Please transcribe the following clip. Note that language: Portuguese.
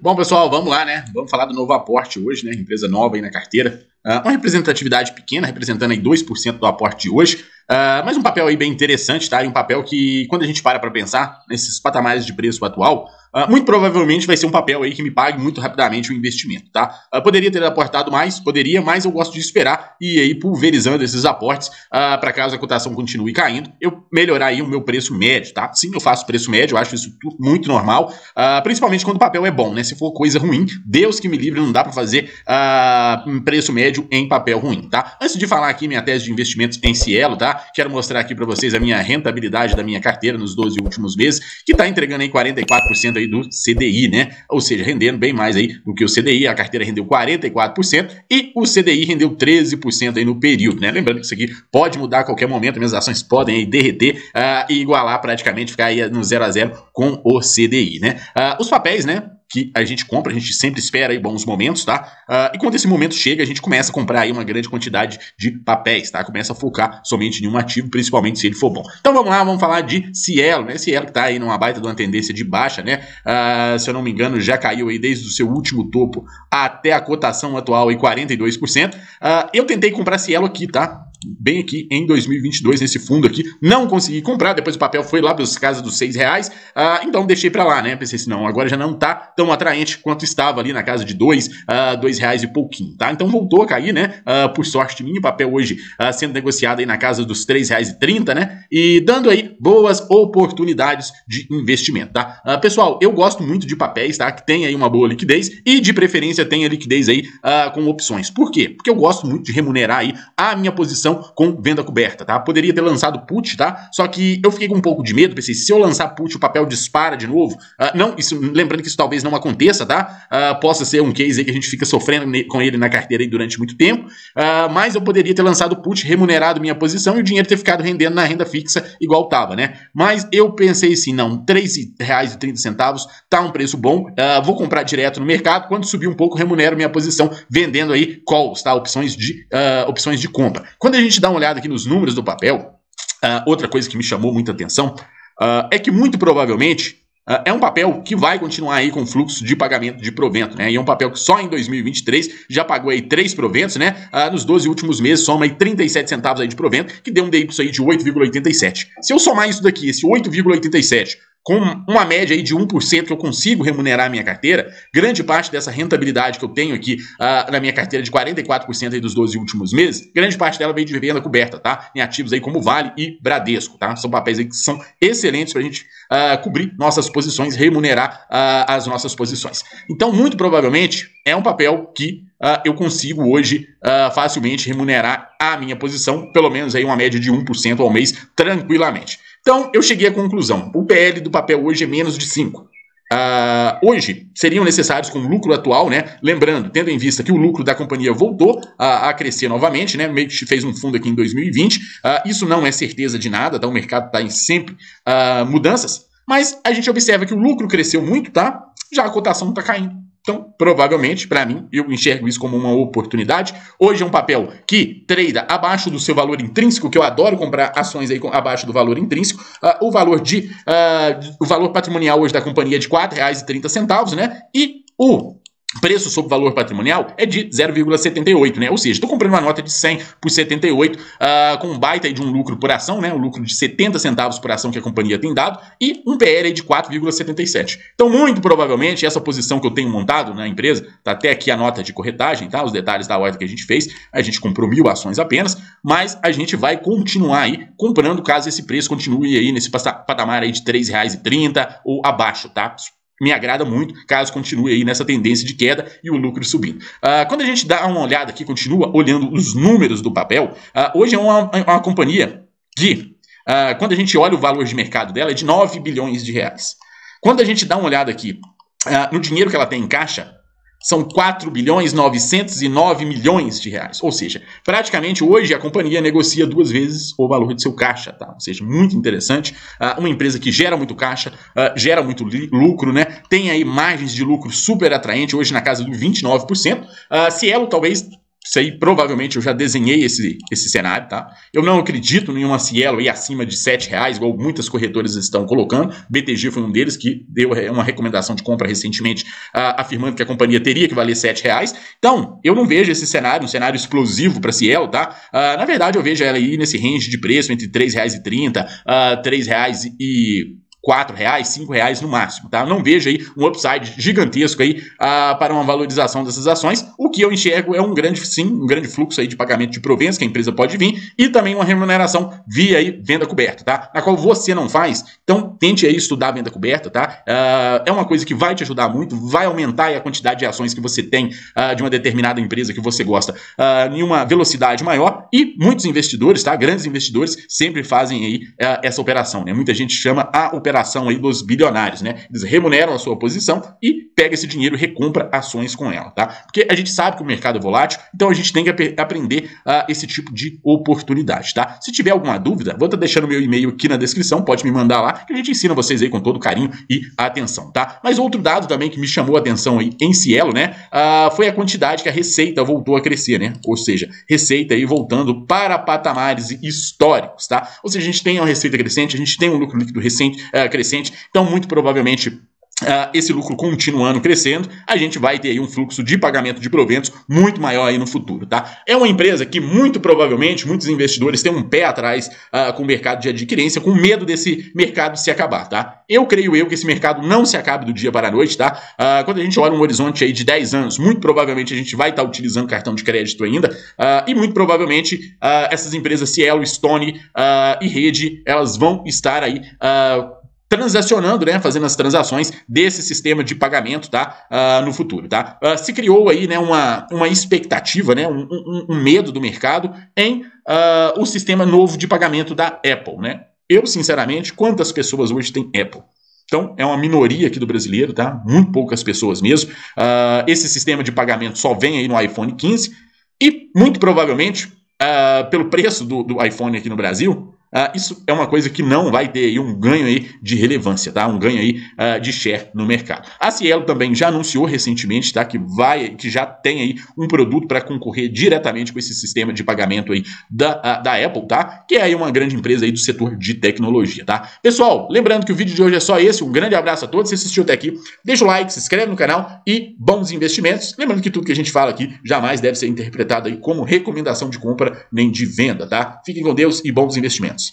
Bom, pessoal, vamos lá, né? Vamos falar do novo aporte hoje, né? Empresa nova aí na carteira. Uh, uma representatividade pequena, representando aí 2% do aporte de hoje, uh, mas um papel aí bem interessante, tá? E um papel que, quando a gente para para pensar nesses patamares de preço atual, ah, muito provavelmente vai ser um papel aí que me pague muito rapidamente o investimento, tá? Uh, poderia ter aportado mais, poderia, mas eu gosto de esperar e aí pulverizando esses aportes uh, ah, para caso a cotação continue caindo, eu melhorar aí o meu preço médio, tá? Sim, eu faço preço médio, eu acho isso tudo muito normal, principalmente quando o papel é bom, né? Se for coisa ruim, Deus que me livre, não dá para fazer preço médio em papel ruim, tá? Antes de falar aqui minha tese de investimentos em Cielo, tá? Quero mostrar aqui para vocês a minha rentabilidade da minha carteira nos 12 últimos meses, que está entregando aí 44% aí aí do CDI, né? Ou seja, rendendo bem mais aí do que o CDI. A carteira rendeu 44% e o CDI rendeu 13% aí no período, né? Lembrando que isso aqui pode mudar a qualquer momento, minhas ações podem aí derreter uh, e igualar praticamente, ficar aí no 0 a 0 com o CDI, né? Uh, os papéis, né? que a gente compra, a gente sempre espera aí bons momentos, tá? Uh, e quando esse momento chega, a gente começa a comprar aí uma grande quantidade de papéis, tá? Começa a focar somente em um ativo, principalmente se ele for bom. Então vamos lá, vamos falar de Cielo, né? Cielo que tá aí numa baita de uma tendência de baixa, né? Uh, se eu não me engano, já caiu aí desde o seu último topo até a cotação atual aí 42%. Uh, ah, eu tentei comprar Cielo aqui, tá? bem aqui em 2022 nesse fundo aqui. Não consegui comprar, depois o papel foi lá para os casas dos seis reais, ah, então deixei para lá, né? Pensei assim, não, agora já não tá tão atraente quanto estava ali na casa de dois, ah, dois reais e pouquinho, tá? Então voltou a cair, né? Ah, por sorte minha, o papel hoje ah, sendo negociado aí na casa dos três reais e trinta, né? E dando aí boas oportunidades de investimento, tá? pessoal, eu gosto muito de papéis, tá? Que tem aí uma boa liquidez e de preferência tenha liquidez aí com opções. Por quê? Porque eu gosto muito de remunerar aí a minha posição com venda coberta, tá? Poderia ter lançado put, tá? Só que eu fiquei com um pouco de medo, pensei, se eu lançar put, o papel dispara de novo. Uh, não, isso, lembrando que isso talvez não aconteça, tá? Uh, possa ser um case aí que a gente fica sofrendo com ele na carteira aí durante muito tempo, uh, mas eu poderia ter lançado put, remunerado minha posição e o dinheiro ter ficado rendendo na renda fixa igual tava, né? Mas eu pensei assim, não, R$3,30 tá um preço bom, uh, vou comprar direto no mercado, quando subir um pouco remunero minha posição vendendo aí calls, tá? Opções de, opções de compra. Quando a gente gente dá uma olhada aqui nos números do papel, uh, outra coisa que me chamou muita atenção uh, é que muito provavelmente uh, é um papel que vai continuar aí com fluxo de pagamento de provento, né? E é um papel que só em 2023 já pagou aí três proventos, né? nos 12 últimos meses soma aí 37 centavos aí de provento, que deu um DY aí de 8,87. Se eu somar isso daqui, esse 8,87 com uma média aí de 1% que eu consigo remunerar a minha carteira, grande parte dessa rentabilidade que eu tenho aqui uh, na minha carteira de 44% aí dos 12 últimos meses, grande parte dela veio de venda coberta, tá? Em ativos aí como Vale e Bradesco, tá? São papéis aí que são excelentes para a gente uh, cobrir nossas posições, remunerar uh, as nossas posições. Então, muito provavelmente, é um papel que Uh, eu consigo hoje uh, facilmente remunerar a minha posição, pelo menos aí uma média de 1% ao mês, tranquilamente. Então, eu cheguei à conclusão: o PL do papel hoje é menos de 5. Uh, ah, hoje seriam necessários com o lucro atual, né? Lembrando, tendo em vista que o lucro da companhia voltou a, a crescer novamente, né? fez um fundo aqui em 2020. Uh, ah, isso não é certeza de nada, tá? O mercado está em sempre uh, mudanças, mas a gente observa que o lucro cresceu muito, tá? Já a cotação está caindo. Então, provavelmente, para mim, eu enxergo isso como uma oportunidade. Hoje é um papel que treina abaixo do seu valor intrínseco, que eu adoro comprar ações aí abaixo do valor intrínseco. Uh, o valor de uh, o valor patrimonial hoje da companhia é de R$ 4,30, né? E o preço sobre valor patrimonial é de 0,78, né? Ou seja, estou comprando uma nota de 100 por 78 uh, ah, com um baita de um lucro por ação, né? Um lucro de 70 centavos por ação que a companhia tem dado e um PL de 4,77. Então, muito provavelmente, essa posição que eu tenho montado na empresa, tá até aqui a nota de corretagem, tá? Os detalhes da ordem que a gente fez, a gente comprou mil ações apenas, mas a gente vai continuar aí comprando caso esse preço continue aí nesse patamar aí de R$ 3,30 ou abaixo, tá? me agrada muito, caso continue aí nessa tendência de queda e o lucro subindo. Uh, quando a gente dá uma olhada aqui, continua olhando os números do papel, uh, hoje é uma, uma companhia que, uh, quando a gente olha o valor de mercado dela, é de 9 bilhões de reais. Quando a gente dá uma olhada aqui no dinheiro que ela tem em caixa, são 4 bilhões 909 milhões de reais. Ou seja, praticamente hoje a companhia negocia duas vezes o valor de seu caixa, tá? Ou seja, muito interessante. Uh, uma empresa que gera muito caixa, uh, gera muito lucro, né? Tem aí margens de lucro super atraente, hoje na casa do 29%. Uh, ah, Cielo talvez isso aí provavelmente eu já desenhei esse, esse cenário, tá? Eu não acredito em uma Cielo aí acima de 7 reais, igual muitas corretoras estão colocando. BTG foi um deles que deu é, uma recomendação de compra recentemente, afirmando que a companhia teria que valer 7 reais. Então, eu não vejo esse cenário, um cenário explosivo para Cielo, tá? Ah, na verdade, eu vejo ela aí nesse range de preço entre R$ 3,30, uh, ah, R$ e 4 reais, 5 reais no máximo, tá? não vejo aí um upside gigantesco aí uh, para uma valorização dessas ações. O que eu enxergo é um grande sim, um grande fluxo aí de pagamento de proventos que a empresa pode vir e também uma remuneração via aí venda coberta, tá? Na qual você não faz, então tente aí estudar a venda coberta, tá? Uh, é uma coisa que vai te ajudar muito, vai aumentar a quantidade de ações que você tem uh, de uma determinada empresa que você gosta em uma velocidade maior e muitos investidores, tá? Grandes investidores sempre fazem aí essa operação, né? Muita gente chama a operação ação aí dos bilionários, né? Eles remuneram a sua posição e pega esse dinheiro e recompra ações com ela, tá? Porque a gente sabe que o mercado é volátil, então a gente tem que ap aprender uh, esse tipo de oportunidade, tá? Se tiver alguma dúvida, vou estar tá deixando meu e-mail aqui na descrição, pode me mandar lá, que a gente ensina vocês aí com todo carinho e atenção, tá? Mas outro dado também que me chamou a atenção aí em Cielo, né? Uh, foi a quantidade que a receita voltou a crescer, né? Ou seja, receita aí voltando para patamares históricos, tá? Ou seja, a gente tem uma receita crescente, a gente tem um lucro líquido recente, uh, crescente, então muito provavelmente uh, esse lucro continuando crescendo, a gente vai ter aí um fluxo de pagamento de proventos muito maior aí no futuro, tá? É uma empresa que muito provavelmente muitos investidores têm um pé atrás uh, com o mercado de adquirência, com medo desse mercado se acabar, tá? Eu creio eu que esse mercado não se acabe do dia para a noite, tá? Uh, quando a gente olha um horizonte aí de 10 anos, muito provavelmente a gente vai estar tá utilizando cartão de crédito ainda, uh, e muito provavelmente essas empresas Cielo, Stone e Rede, elas vão estar aí transacionando, né, fazendo as transações desse sistema de pagamento, tá, uh, no futuro, tá? Uh, se criou aí, né, uma, uma expectativa, né, um, um, um medo do mercado em uh, o sistema novo de pagamento da Apple, né? Eu, sinceramente, quantas pessoas hoje têm Apple? Então, é uma minoria aqui do brasileiro, tá? Muito poucas pessoas mesmo. esse sistema de pagamento só vem aí no iPhone 15 e, muito provavelmente, pelo preço do, do iPhone aqui no Brasil, ah, isso é uma coisa que não vai ter aí um ganho aí de relevância, tá? Um ganho aí uh, de share no mercado. A Cielo também já anunciou recentemente, tá? Que vai, que já tem aí um produto para concorrer diretamente com esse sistema de pagamento aí da, uh, da Apple, tá? Que é aí uma grande empresa aí do setor de tecnologia, tá? Pessoal, lembrando que o vídeo de hoje é só esse. Um grande abraço a todos. Se assistiu até aqui, deixa o like, se inscreve no canal e bons investimentos. Lembrando que tudo que a gente fala aqui jamais deve ser interpretado aí como recomendação de compra nem de venda, tá? Fiquem com Deus e bons investimentos.